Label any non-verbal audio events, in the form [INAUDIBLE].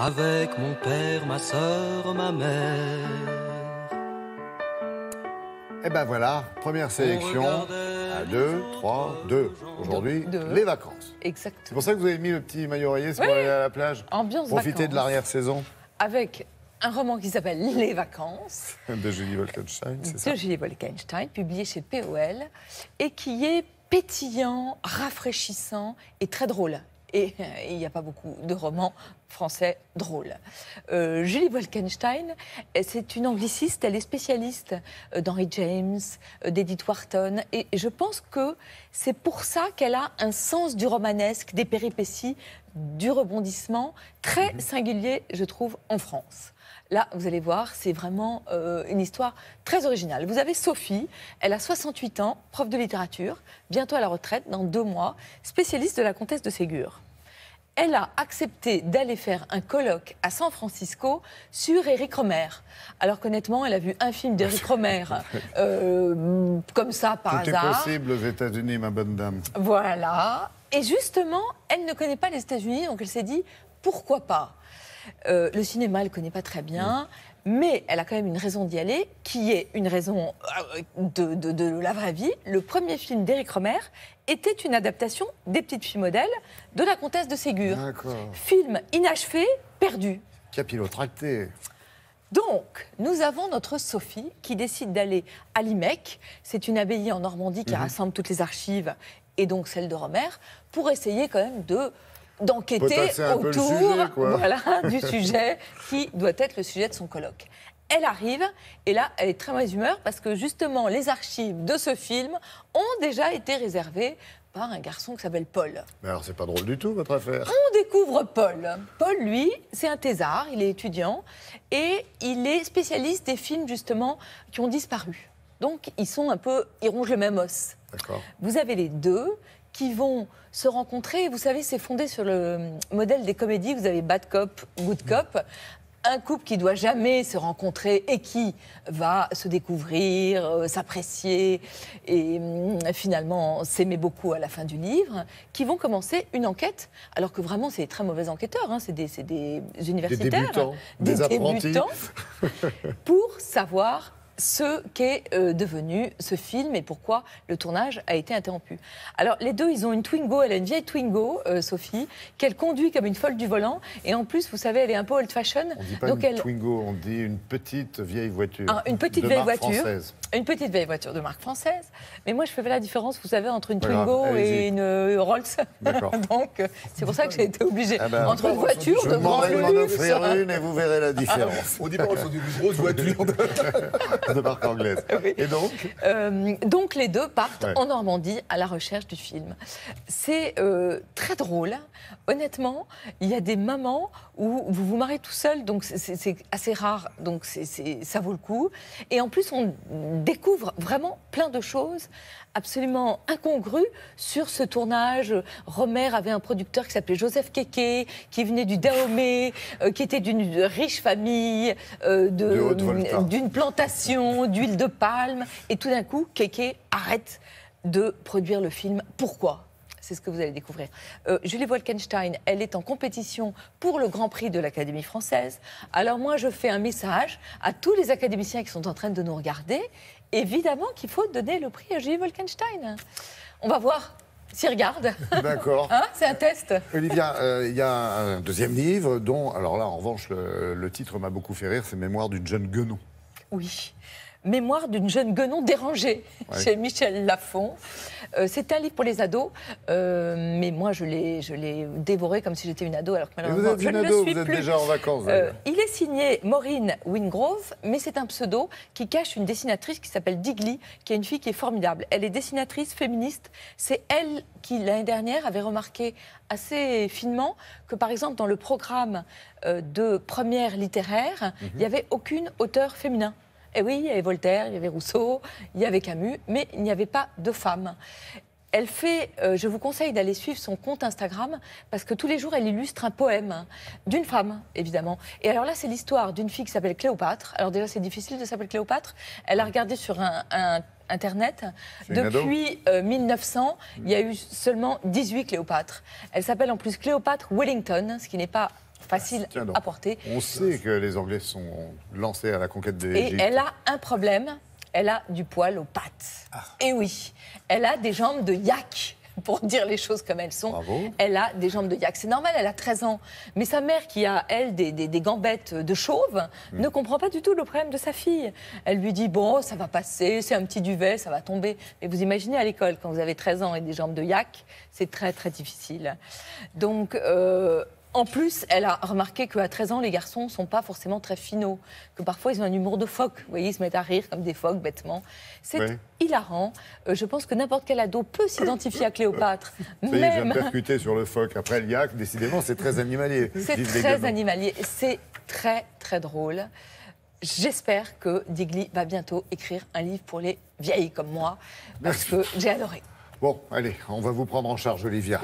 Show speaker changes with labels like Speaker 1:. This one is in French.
Speaker 1: avec mon père, ma soeur, ma mère. Et eh ben voilà, première sélection. À deux, trois, deux. Aujourd'hui, les
Speaker 2: vacances. Exactement.
Speaker 1: C'est pour ça que vous avez mis le petit maillot rayé pour aller à la plage. Ambiance Profiter de l'arrière-saison.
Speaker 2: Avec un roman qui s'appelle Les Vacances.
Speaker 1: [LAUGHS] de Julie Wolkenstein, c'est
Speaker 2: ça De Julie Wolkenstein, publié chez POL, et qui est pétillant, rafraîchissant et très drôle et euh, il n'y a pas beaucoup de romans français drôles. Euh, Julie Wolkenstein, euh, c'est une angliciste, elle est spécialiste d'Henry James, d'Edith Wharton, et je pense que c'est pour ça qu'elle a un sens du romanesque, des péripéties, du rebondissement, très mhm. singulier, je trouve, en France. Là, vous allez voir, c'est vraiment euh, une histoire très originale. Vous avez Sophie, elle a 68 ans, prof de littérature, bientôt à la retraite, dans deux mois, spécialiste de la comtesse de Ségur. Elle a accepté d'aller faire un colloque à San Francisco sur Eric Romer. Alors qu'honnêtement, elle a vu un film d'Eric Romer [LAUGHS] euh, comme ça par Tout C'est
Speaker 1: possible aux États-Unis, ma bonne dame.
Speaker 2: Voilà. Et justement, elle ne connaît pas les États-Unis, donc elle s'est dit pourquoi pas. Euh, le cinéma, elle ne connaît pas très bien. Mais elle a quand même une raison d'y aller, qui est une raison euh, de, la vraie vie. Le premier film d'Éric Romer était une adaptation des petites filles modèles de la comtesse de Ségur. Film inachevé, perdu. tracté. Donc, nous avons notre Sophie qui décide d'aller à Limec. C'est une abbaye en Normandie qui mhm. rassemble toutes les archives et donc celle de Romer, pour essayer quand même de d'enquêter autour [LAUGHS] du sujet qui doit être le sujet de son colloque. Elle arrive et là, elle est très mauvaise humeur parce que justement, les archives de ce film ont déjà été réservées par un garçon qui s'appelle Paul.
Speaker 1: Mais alors, c'est pas drôle du tout, votre affaire.
Speaker 2: On découvre Paul. Paul, lui, c'est un thésard, il est étudiant, et il est spécialiste des films, justement, qui ont disparu. Donc, ils sont un peu... Ils rongent le même os. Vous avez les deux qui vont se rencontrer. Vous savez, c'est fondé sur le modèle des comédies. Vous avez Bad Cop, Good Cop. Un couple qui doit jamais se rencontrer et qui va se découvrir, euh, s'apprécier et mm, finalement s'aimer beaucoup à la fin du livre, qui vont commencer une enquête, alors que vraiment c'est des très mauvais enquêteurs, hein. c'est des, universitaires, des débutants, des débutants, [LAUGHS] pour savoir ce qu'est euh, devenu ce film et pourquoi le tournage a été interrompu. Alors, les deux, ils ont une Twingo, elle a une vieille Twingo, euh, Sophie, qu'elle conduit comme une folle du volant. Et en plus, vous savez, elle est un peu old-fashioned. On dit pas une
Speaker 1: Twingo, on dit une petite vieille voiture. Ah, une petite vieille voiture.
Speaker 2: Une petite vieille voiture de marque française. Mais moi, je fais la différence, vous savez, entre une Twingo et une Rolls. [LAUGHS] Donc, euh, c'est pour ça que j'ai été obligée. Ah ben, entre voiture, de m'en offrir une et
Speaker 1: vous verrez la différence. on dit pas, on une
Speaker 2: grosse voiture
Speaker 1: [LAUGHS] de marque anglaise. [LAUGHS] Et donc
Speaker 2: euh, Donc, les deux partent en Normandie à la recherche du film. C'est euh, très drôle. Honnêtement, il y a des moments où vous vous marrez tout seul, donc c'est assez rare, donc c'est ça vaut le coup. Et en plus, on découvre vraiment plein de choses absolument incongrues sur ce tournage Romère euh, avait un producteur qui s'appelait Joseph Keke, qui venait du Dahomey, euh, qui était d'une riche famille, euh, d'une plantation d'huile de palme. Et tout d'un coup, Keke arrête de produire le film. Pourquoi c'est ce que vous allez découvrir. Julie Wolkenstein, elle est en compétition pour le Grand Prix de l'Académie française. Alors moi, je fais un message à tous les académiciens qui sont en train de nous regarder. Évidemment qu'il faut donner le prix à Julie Wolkenstein. On va voir s'y regarde. D'accord. [LAUGHS] Hein, c'est un test.
Speaker 1: Olivia, euh, il y a un deuxième livre dont, alors là, en revanche, le, titre m'a beaucoup fait rire, c'est Mémoire d'une jeune guenon.
Speaker 2: Oui. Mémoire d'une jeune guenon dérangée chez Michel Lafon. Euh, c'est un livre pour les ados, euh, mais moi je l'ai, dévoré comme si j'étais une ado, alors que malheureusement je ne suis déjà en vacances signé Maureen Wingrove, mais c'est un pseudo qui cache une dessinatrice qui s'appelle Digli, qui est une fille qui est formidable. Elle est dessinatrice féministe. C'est elle qui, l'année dernière, avait remarqué assez finement que, par exemple, dans le programme euh, de première littéraire, il n'y mhm. avait aucune auteur féminin. Et eh oui, il y avait Voltaire, il y avait Rousseau, il y avait Camus, mais il n'y avait pas de femmes. Elle fait, euh, je vous conseille d'aller suivre son compte Instagram parce que tous les jours, elle illustre un poème d'une femme, évidemment. Et alors là, c'est l'histoire d'une fille qui s'appelle Cléopâtre. Alors déjà, c'est difficile de s'appeler Cléopâtre. Elle a regardé sur un, Internet. Depuis 1900, euh, il y a eu seulement 18 Cléopâtres. Elle s'appelle en plus Cléopâtre Wellington, ce qui n'est pas facile à porter.
Speaker 1: On sait que les Anglais sont lancés à la conquête des Et elle
Speaker 2: a un problème, elle a du poil aux pattes. Ah. Et eh oui, elle a des jambes de yak [LAUGHS] pour dire les choses comme elles sont. Elle a des jambes de yak. C'est normal, elle a 13 ans. Mais sa mère, qui a, elle, des, gambettes de chauve, hmm. ne comprend pas du tout le problème de sa fille. Elle lui dit, bon, ça va passer, c'est un petit duvet, ça va tomber. Mais vous imaginez à l'école, quand vous avez 13 ans et des jambes de yak, c'est très, très difficile. Donc, euh, en plus, elle a remarqué qu'à 13 ans, les garçons ne sont pas forcément très finaux, que parfois ils ont un humour de phoque. Vous voyez, ils se mettent à rire comme des phoques, bêtement. C'est hilarant. Euh, je pense que n'importe quel ado peut s'identifier à Cléopâtre. [LAUGHS] même... y percuter
Speaker 1: sur le phoque. Après le yak, décidément, c'est très animalier. C'est très
Speaker 2: animalier. C'est très, très drôle. J'espère que Digli va bientôt écrire un livre pour les vieilles comme moi, parce que j'ai adoré. Bon,
Speaker 1: allez, on va vous prendre en charge, Olivia.